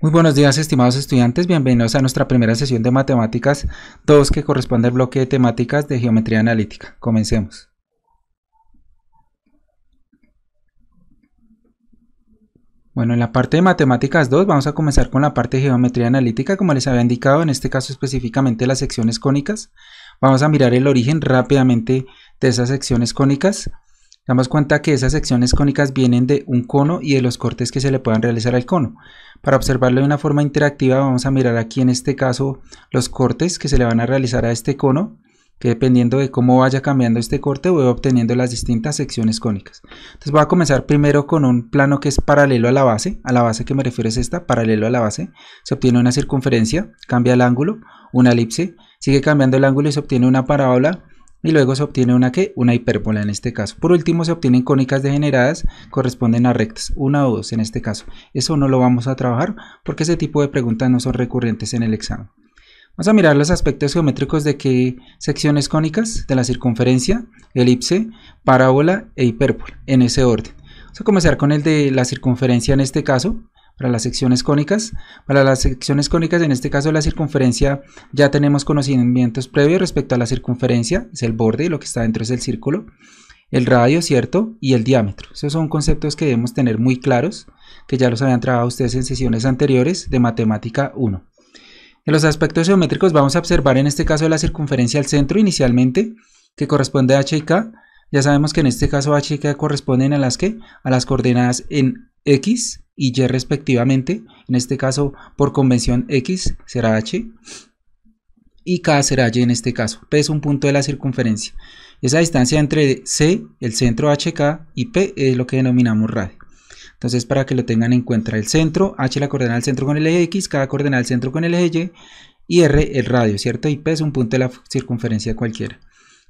Muy buenos días estimados estudiantes, bienvenidos a nuestra primera sesión de Matemáticas 2 que corresponde al bloque de temáticas de Geometría Analítica. Comencemos. Bueno, en la parte de Matemáticas 2 vamos a comenzar con la parte de Geometría Analítica, como les había indicado, en este caso específicamente las secciones cónicas. Vamos a mirar el origen rápidamente de esas secciones cónicas. Damos cuenta que esas secciones cónicas vienen de un cono y de los cortes que se le puedan realizar al cono. Para observarlo de una forma interactiva vamos a mirar aquí en este caso los cortes que se le van a realizar a este cono que dependiendo de cómo vaya cambiando este corte voy obteniendo las distintas secciones cónicas. Entonces voy a comenzar primero con un plano que es paralelo a la base, a la base que me refiero es esta, paralelo a la base, se obtiene una circunferencia, cambia el ángulo, una elipse, sigue cambiando el ángulo y se obtiene una parábola y luego se obtiene una que una hipérbola en este caso. Por último se obtienen cónicas degeneradas, corresponden a rectas, una o dos en este caso. Eso no lo vamos a trabajar porque ese tipo de preguntas no son recurrentes en el examen. Vamos a mirar los aspectos geométricos de qué secciones cónicas, de la circunferencia, elipse, parábola e hipérbola, en ese orden. Vamos a comenzar con el de la circunferencia en este caso para las secciones cónicas. Para las secciones cónicas, en este caso la circunferencia, ya tenemos conocimientos previos respecto a la circunferencia, es el borde y lo que está dentro es el círculo, el radio, ¿cierto? Y el diámetro. Esos son conceptos que debemos tener muy claros, que ya los habían trabajado ustedes en sesiones anteriores de matemática 1. En los aspectos geométricos vamos a observar en este caso la circunferencia al centro inicialmente, que corresponde a h y k, ya sabemos que en este caso h y k corresponden a las A las coordenadas en x y y respectivamente. En este caso, por convención, x será h y k será y en este caso. P es un punto de la circunferencia. Esa distancia entre C, el centro HK, y P es lo que denominamos radio. Entonces, para que lo tengan en cuenta, el centro, H la coordenada del centro con el eje X, K coordenada del centro con el eje Y, y R el radio, ¿cierto? Y P es un punto de la circunferencia cualquiera.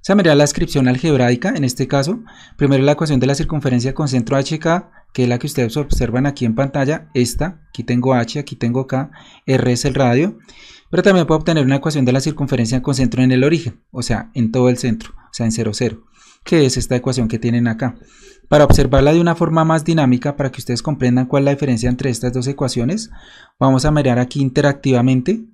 Se miraría la descripción algebraica, en este caso, primero la ecuación de la circunferencia con centro HK, que es la que ustedes observan aquí en pantalla, esta, aquí tengo H, aquí tengo K, R es el radio, pero también puedo obtener una ecuación de la circunferencia con centro en el origen, o sea, en todo el centro, o sea, en 0, 0, que es esta ecuación que tienen acá. Para observarla de una forma más dinámica, para que ustedes comprendan cuál es la diferencia entre estas dos ecuaciones, vamos a mirar aquí interactivamente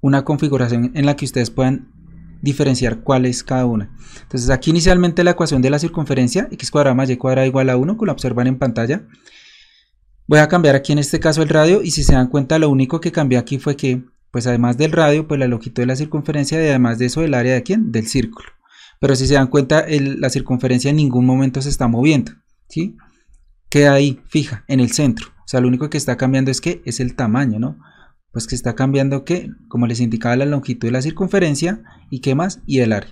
una configuración en la que ustedes puedan diferenciar cuál es cada una. Entonces aquí inicialmente la ecuación de la circunferencia, x cuadrada más y cuadrada igual a 1, como la observan en pantalla. Voy a cambiar aquí en este caso el radio y si se dan cuenta lo único que cambié aquí fue que, pues además del radio, pues la longitud de la circunferencia y además de eso el área de quién, del círculo. Pero si se dan cuenta la circunferencia en ningún momento se está moviendo, ¿sí? Queda ahí, fija, en el centro. O sea, lo único que está cambiando es que es el tamaño, ¿no? pues que está cambiando que, como les indicaba, la longitud de la circunferencia y qué más, y el área.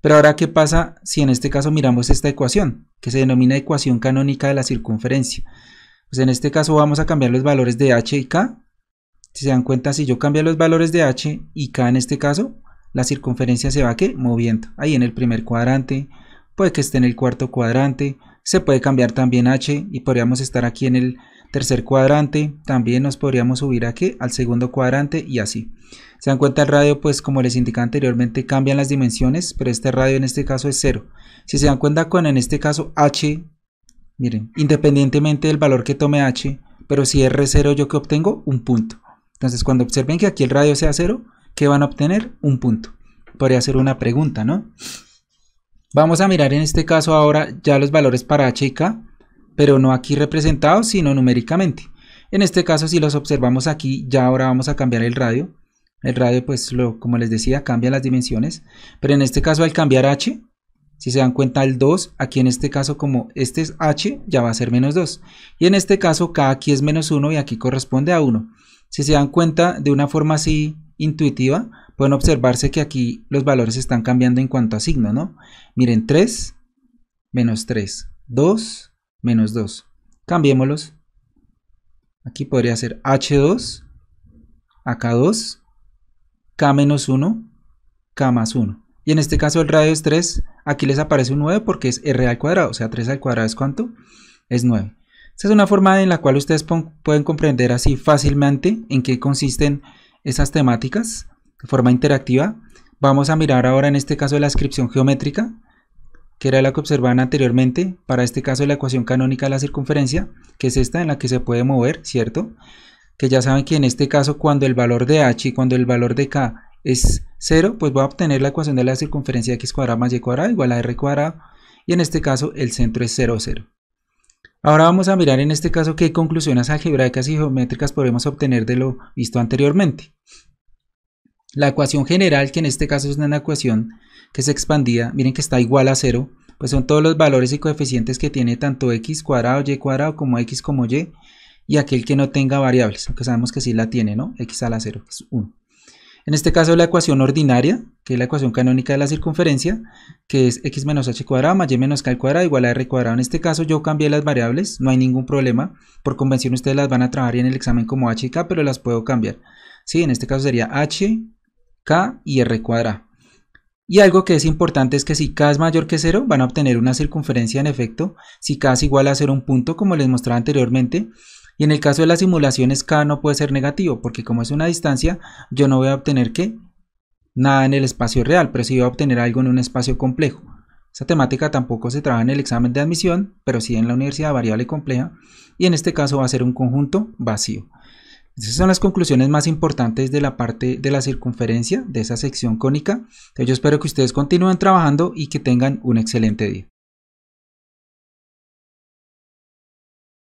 Pero ahora, ¿qué pasa si en este caso miramos esta ecuación, que se denomina ecuación canónica de la circunferencia? Pues en este caso vamos a cambiar los valores de h y k. Si se dan cuenta, si yo cambio los valores de h y k en este caso, la circunferencia se va que moviendo. Ahí en el primer cuadrante, puede que esté en el cuarto cuadrante, se puede cambiar también h y podríamos estar aquí en el tercer cuadrante, también nos podríamos subir aquí al segundo cuadrante y así. Se dan cuenta el radio, pues como les indicaba anteriormente, cambian las dimensiones, pero este radio en este caso es cero. Si se dan cuenta con en este caso h, miren, independientemente del valor que tome h, pero si r0 yo que obtengo un punto. Entonces cuando observen que aquí el radio sea 0, ¿qué van a obtener? Un punto. Podría ser una pregunta, ¿no? Vamos a mirar en este caso ahora ya los valores para h y k pero no aquí representados, sino numéricamente. En este caso, si los observamos aquí, ya ahora vamos a cambiar el radio. El radio, pues, como les decía, cambia las dimensiones. Pero en este caso, al cambiar h, si se dan cuenta, el 2, aquí en este caso, como este es h, ya va a ser menos 2. Y en este caso, k aquí es menos 1 y aquí corresponde a 1. Si se dan cuenta, de una forma así intuitiva, pueden observarse que aquí los valores están cambiando en cuanto a signo, ¿no? Miren, 3, menos 3, 2, menos 2. Cambiémoslos. Aquí podría ser H2, acá 2, K menos 1, K más 1. Y en este caso el radio es 3, aquí les aparece un 9 porque es R al cuadrado, o sea 3 al cuadrado es cuánto? Es 9. Esta es una forma en la cual ustedes pueden comprender así fácilmente en qué consisten esas temáticas de forma interactiva. Vamos a mirar ahora en este caso la descripción geométrica que era la que observaban anteriormente, para este caso la ecuación canónica de la circunferencia, que es esta en la que se puede mover, ¿cierto? Que ya saben que en este caso cuando el valor de h y cuando el valor de k es 0, pues voy a obtener la ecuación de la circunferencia x cuadrada más y cuadrada igual a r cuadrado, y en este caso el centro es 0, 0. Ahora vamos a mirar en este caso qué conclusiones algebraicas y geométricas podemos obtener de lo visto anteriormente. La ecuación general, que en este caso es una ecuación que se expandía miren que está igual a 0, pues son todos los valores y coeficientes que tiene tanto x cuadrado, y cuadrado como x como y, y aquel que no tenga variables, aunque sabemos que sí la tiene, ¿no? x a la 0, que es 1. En este caso la ecuación ordinaria, que es la ecuación canónica de la circunferencia, que es x menos h cuadrado más y menos k cuadrado igual a r cuadrado. En este caso yo cambié las variables, no hay ningún problema. Por convención ustedes las van a trabajar en el examen como h y k, pero las puedo cambiar. Sí, en este caso sería h k y r cuadrada. Y algo que es importante es que si k es mayor que 0 van a obtener una circunferencia en efecto, si k es igual a 0 un punto como les mostraba anteriormente, y en el caso de las simulaciones k no puede ser negativo porque como es una distancia yo no voy a obtener que nada en el espacio real, pero sí voy a obtener algo en un espacio complejo. Esta temática tampoco se trabaja en el examen de admisión, pero sí en la universidad variable compleja y en este caso va a ser un conjunto vacío. Esas son las conclusiones más importantes de la parte de la circunferencia, de esa sección cónica. Yo espero que ustedes continúen trabajando y que tengan un excelente día.